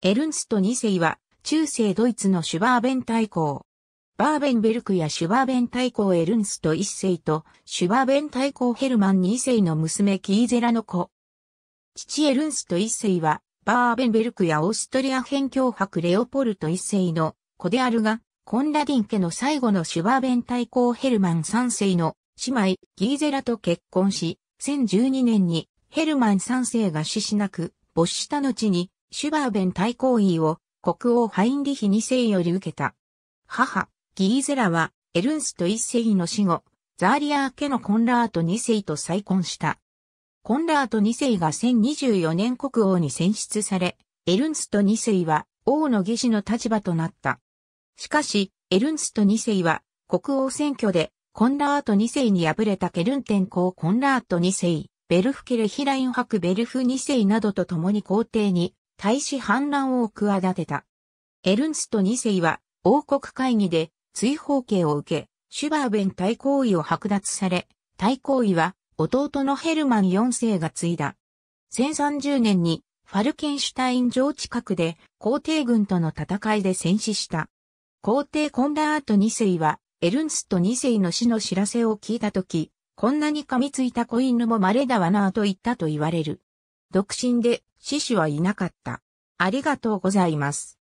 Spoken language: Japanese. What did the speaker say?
エルンスト2世は、中世ドイツのシュバーベン大公。バーベンベルクやシュバーベン大公エルンスト1世と、シュバーベン大公ヘルマン2世の娘キーゼラの子。父エルンスト1世は、バーベンベルクやオーストリア辺境伯レオポルト1世の子であるが、コンラディン家の最後のシュバーベン大公ヘルマン3世の姉妹ギーゼラと結婚し、1012年にヘルマン3世が死しなく、没した後にシュバーベン大公位を国王ハインリヒ2世より受けた。母、ギーゼラは、エルンスト1世の死後、ザーリアー家のコンラート2世と再婚した。コンラート2世が1024年国王に選出され、エルンスト2世は王の義士の立場となった。しかし、エルンスト2世は国王選挙でコンラート2世に敗れたケルン天公コンラート2世、ベルフケルヒライン伯ベルフ2世などと共に皇帝に大使反乱を企てた。エルンスト2世は王国会議で追放刑を受け、シュバーベン大公位を剥奪され、大公位は弟のヘルマン4世が継いだ。1030年にファルケンシュタイン城近くで皇帝軍との戦いで戦死した。皇帝コンラート2世はエルンスト2世の死の知らせを聞いたとき、こんなに噛みついた子犬も稀だわなぁと言ったと言われる。独身で死者はいなかった。ありがとうございます。